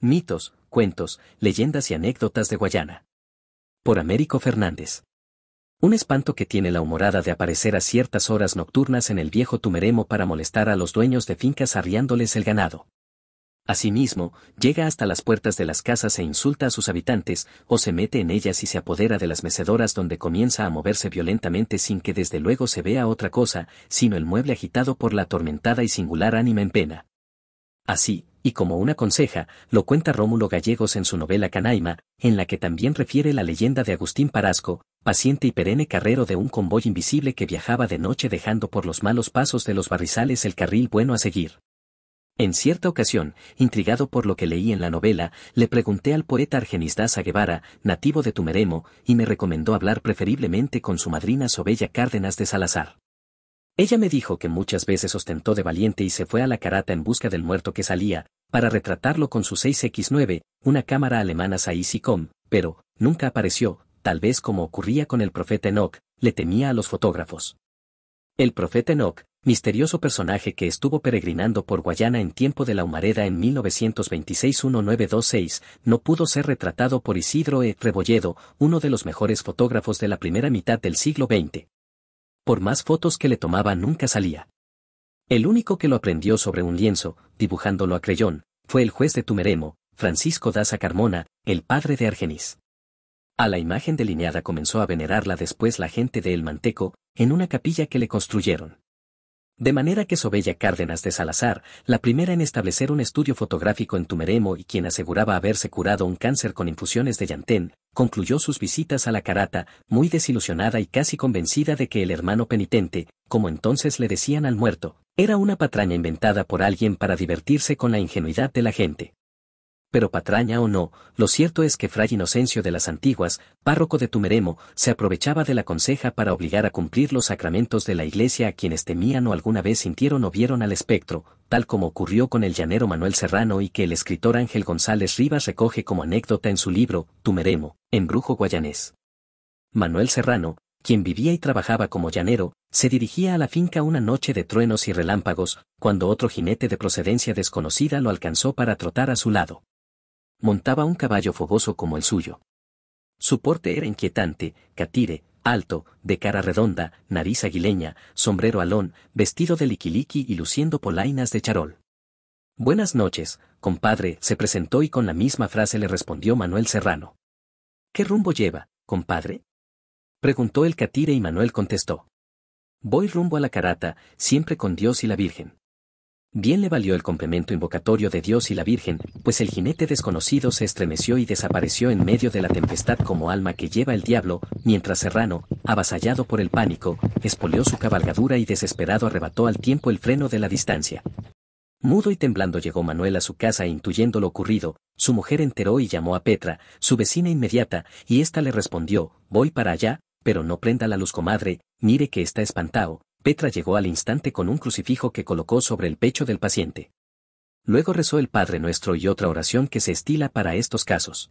Mitos, cuentos, leyendas y anécdotas de Guayana. Por Américo Fernández. Un espanto que tiene la humorada de aparecer a ciertas horas nocturnas en el viejo Tumeremo para molestar a los dueños de fincas arriándoles el ganado. Asimismo, llega hasta las puertas de las casas e insulta a sus habitantes, o se mete en ellas y se apodera de las mecedoras donde comienza a moverse violentamente sin que desde luego se vea otra cosa, sino el mueble agitado por la atormentada y singular ánima en pena. Así, y como una conseja, lo cuenta Rómulo Gallegos en su novela Canaima, en la que también refiere la leyenda de Agustín Parasco, paciente y perenne carrero de un convoy invisible que viajaba de noche dejando por los malos pasos de los barrizales el carril bueno a seguir. En cierta ocasión, intrigado por lo que leí en la novela, le pregunté al poeta Daza Guevara, nativo de Tumeremo, y me recomendó hablar preferiblemente con su madrina Sobella Cárdenas de Salazar. Ella me dijo que muchas veces ostentó de valiente y se fue a la carata en busca del muerto que salía, para retratarlo con su 6X9, una cámara alemana Saisicom, pero, nunca apareció, tal vez como ocurría con el profeta Enoch, le temía a los fotógrafos. El profeta Enoch, misterioso personaje que estuvo peregrinando por Guayana en tiempo de la humareda en 1926-1926, no pudo ser retratado por Isidro E. Rebolledo, uno de los mejores fotógrafos de la primera mitad del siglo XX por más fotos que le tomaba nunca salía. El único que lo aprendió sobre un lienzo, dibujándolo a creyón, fue el juez de Tumeremo, Francisco Daza Carmona, el padre de Argenis. A la imagen delineada comenzó a venerarla después la gente de El Manteco, en una capilla que le construyeron. De manera que Sobella Cárdenas de Salazar, la primera en establecer un estudio fotográfico en Tumeremo y quien aseguraba haberse curado un cáncer con infusiones de llantén, concluyó sus visitas a la carata, muy desilusionada y casi convencida de que el hermano penitente, como entonces le decían al muerto, era una patraña inventada por alguien para divertirse con la ingenuidad de la gente. Pero patraña o no, lo cierto es que Fray Inocencio de las Antiguas, párroco de Tumeremo, se aprovechaba de la conseja para obligar a cumplir los sacramentos de la iglesia a quienes temían o alguna vez sintieron o vieron al espectro, tal como ocurrió con el llanero Manuel Serrano y que el escritor Ángel González Rivas recoge como anécdota en su libro, Tumeremo, en Brujo Guayanés. Manuel Serrano, quien vivía y trabajaba como llanero, se dirigía a la finca una noche de truenos y relámpagos, cuando otro jinete de procedencia desconocida lo alcanzó para trotar a su lado montaba un caballo fogoso como el suyo. Su porte era inquietante, catire, alto, de cara redonda, nariz aguileña, sombrero alón, vestido de liquiliqui y luciendo polainas de charol. Buenas noches, compadre, se presentó y con la misma frase le respondió Manuel Serrano. ¿Qué rumbo lleva, compadre? preguntó el catire y Manuel contestó. Voy rumbo a la carata, siempre con Dios y la Virgen. Bien le valió el complemento invocatorio de Dios y la Virgen, pues el jinete desconocido se estremeció y desapareció en medio de la tempestad como alma que lleva el diablo, mientras Serrano, avasallado por el pánico, espolió su cabalgadura y desesperado arrebató al tiempo el freno de la distancia. Mudo y temblando llegó Manuel a su casa e intuyendo lo ocurrido, su mujer enteró y llamó a Petra, su vecina inmediata, y ésta le respondió, voy para allá, pero no prenda la luz comadre, mire que está espantado, Petra llegó al instante con un crucifijo que colocó sobre el pecho del paciente. Luego rezó el Padre Nuestro y otra oración que se estila para estos casos.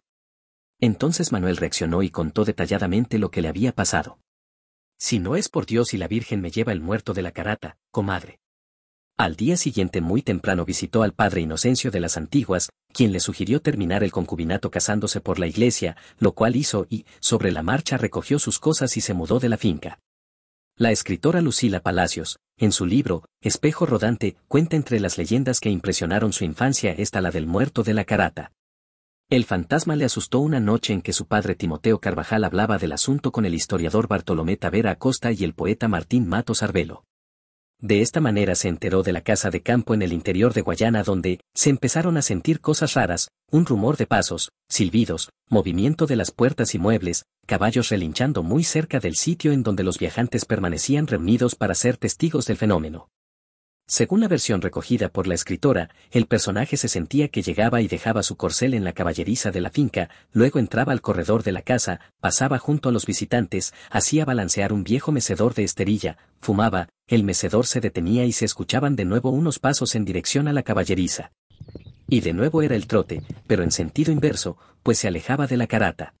Entonces Manuel reaccionó y contó detalladamente lo que le había pasado. Si no es por Dios y la Virgen me lleva el muerto de la carata, comadre. Al día siguiente muy temprano visitó al padre Inocencio de las Antiguas, quien le sugirió terminar el concubinato casándose por la iglesia, lo cual hizo y, sobre la marcha recogió sus cosas y se mudó de la finca. La escritora Lucila Palacios, en su libro, Espejo Rodante, cuenta entre las leyendas que impresionaron su infancia esta la del muerto de la carata. El fantasma le asustó una noche en que su padre Timoteo Carvajal hablaba del asunto con el historiador Bartolomé Tavera Acosta y el poeta Martín Matos Arbelo. De esta manera se enteró de la casa de campo en el interior de Guayana donde se empezaron a sentir cosas raras, un rumor de pasos, silbidos, movimiento de las puertas y muebles, caballos relinchando muy cerca del sitio en donde los viajantes permanecían reunidos para ser testigos del fenómeno. Según la versión recogida por la escritora, el personaje se sentía que llegaba y dejaba su corcel en la caballeriza de la finca, luego entraba al corredor de la casa, pasaba junto a los visitantes, hacía balancear un viejo mecedor de esterilla, fumaba, el mecedor se detenía y se escuchaban de nuevo unos pasos en dirección a la caballeriza. Y de nuevo era el trote, pero en sentido inverso, pues se alejaba de la carata.